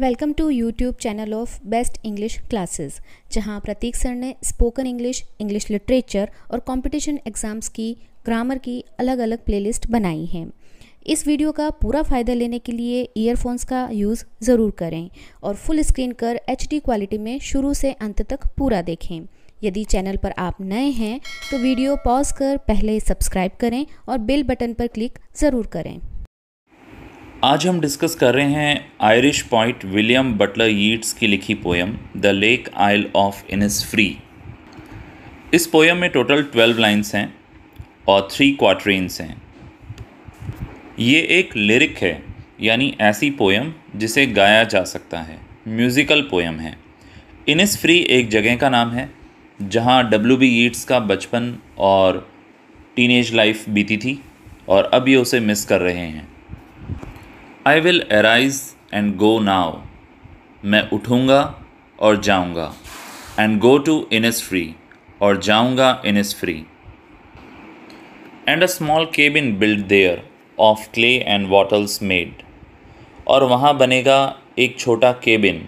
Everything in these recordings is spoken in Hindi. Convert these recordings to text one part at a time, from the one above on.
welcome to YouTube channel of best English classes जहां प्रतीक सर ने स्पोकन इंग्लिश इंग्लिश लिटरेचर और कंपटीशन एग्ज़ाम्स की ग्रामर की अलग अलग प्लेलिस्ट बनाई हैं इस वीडियो का पूरा फ़ायदा लेने के लिए ईयरफोन्स का यूज़ ज़रूर करें और फुल स्क्रीन कर एच क्वालिटी में शुरू से अंत तक पूरा देखें यदि चैनल पर आप नए हैं तो वीडियो पॉज कर पहले सब्सक्राइब करें और बेल बटन पर क्लिक ज़रूर करें आज हम डिस्कस कर रहे हैं Irish poet William Butler Yeats की लिखी poem the lake isle of Innisfree इस पोयम में टोटल ट्वेल्व लाइन्स हैं और थ्री क्वाट्रेन्स हैं ये एक लिरिक है यानी ऐसी पोयम जिसे गाया जा सकता है म्यूज़िकल पोयम है इनस फ्री एक जगह का नाम है जहाँ डब्ल्यू बी ईट्स का बचपन और टीनेज लाइफ बीती थी और अब ये उसे मिस कर रहे हैं I will arise and go now मैं उठूँगा और जाऊँगा and go to Innisfree और जाऊँगा Innisfree and a small cabin build there of clay and wattles made और वहाँ बनेगा एक छोटा केबिन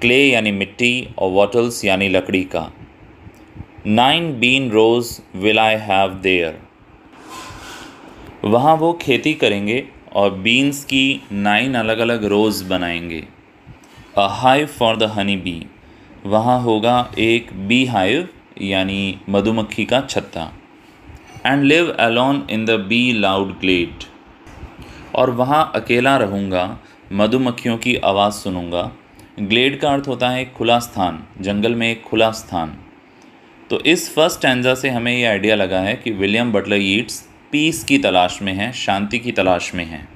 क्ले यानी मिट्टी और वॉटल्स यानी लकड़ी का nine bean rows will I have there वहाँ वो खेती करेंगे और बीन्स की नाइन अलग अलग रोज़ बनाएंगे a hive for the honey bee वहाँ होगा एक बी हाइव यानी मधुमक्खी का छत्ता and live alone in the bee loud glade और वहाँ अकेला रहूँगा मधुमक्खियों की आवाज़ सुनूँगा ग्लेड का अर्थ होता है एक खुला स्थान जंगल में एक खुला स्थान तो इस फर्स्ट टैंजा से हमें यह आइडिया लगा है कि विलियम बटलर यीट्स पीस की तलाश में हैं शांति की तलाश में हैं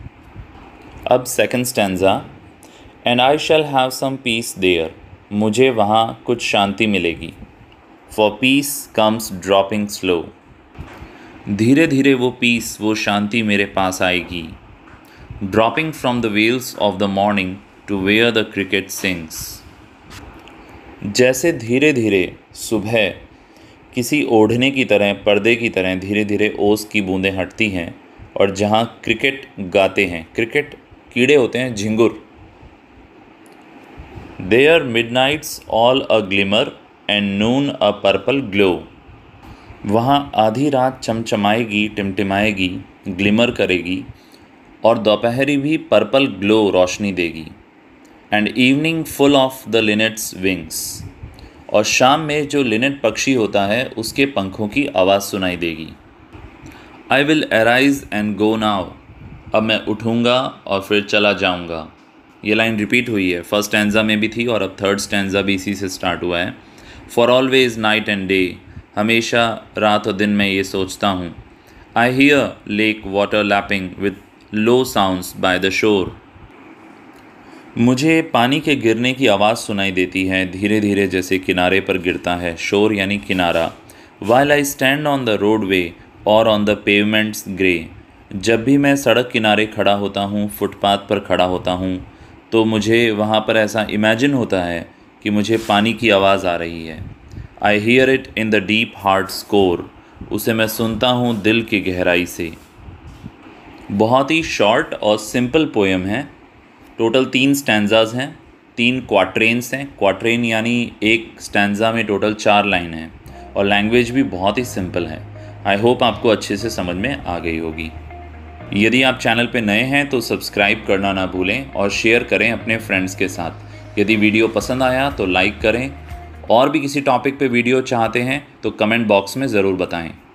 अब second stanza and I shall have some peace there मुझे वहाँ कुछ शांति मिलेगी for peace comes dropping slow धीरे धीरे वो पीस वो शांति मेरे पास आएगी dropping from the veils of the morning to where the cricket sings जैसे धीरे धीरे सुबह किसी ओढ़ने की तरह पर्दे की तरह धीरे धीरे ओस की बूंदें हटती हैं और जहाँ क्रिकेट गाते हैं क्रिकेट कीड़े होते हैं झिंगुर there midnight's all a glimmer and noon a purple glow वहाँ आधी रात चमचमाएगी टिमटिमाएगी ग्लिमर करेगी और दोपहरी भी पर्पल ग्लो रोशनी देगी and evening full of the linnet's wings और शाम में जो लिनेट पक्षी होता है उसके पंखों की आवाज़ सुनाई देगी I will arise and go now अब मैं उठूँगा और फिर चला जाऊँगा ये लाइन रिपीट हुई है फर्स्ट स्टैंडा में भी थी और अब थर्ड स्टैंडा भी इसी से स्टार्ट हुआ है for always night and day हमेशा रात और दिन में ये सोचता हूँ I hear lake water lapping with low sounds by the shore मुझे पानी के गिरने की आवाज़ सुनाई देती है धीरे धीरे जैसे किनारे पर गिरता है शोर यानी किनारा while I stand on the roadway और ऑन द पेवमेंट्स ग्रे जब भी मैं सड़क किनारे खड़ा होता हूँ फुटपाथ पर खड़ा होता हूँ तो मुझे वहाँ पर ऐसा इमेजिन होता है कि मुझे पानी की आवाज़ आ रही है I hear it in the deep heart's core उसे मैं सुनता हूँ दिल की गहराई से बहुत ही शॉर्ट और सिंपल पोएम है टोटल तीन स्टैंडाज हैं तीन क्वाट्रेन्स हैं क्वाट्रेन यानी एक स्टैंडा में टोटल चार लाइन हैं और लैंग्वेज भी बहुत ही सिंपल है आई होप आपको अच्छे से समझ में आ गई होगी यदि आप चैनल पर नए हैं तो सब्सक्राइब करना ना भूलें और शेयर करें अपने फ्रेंड्स के साथ यदि वीडियो पसंद आया तो लाइक करें और भी किसी टॉपिक पे वीडियो चाहते हैं तो कमेंट बॉक्स में ज़रूर बताएं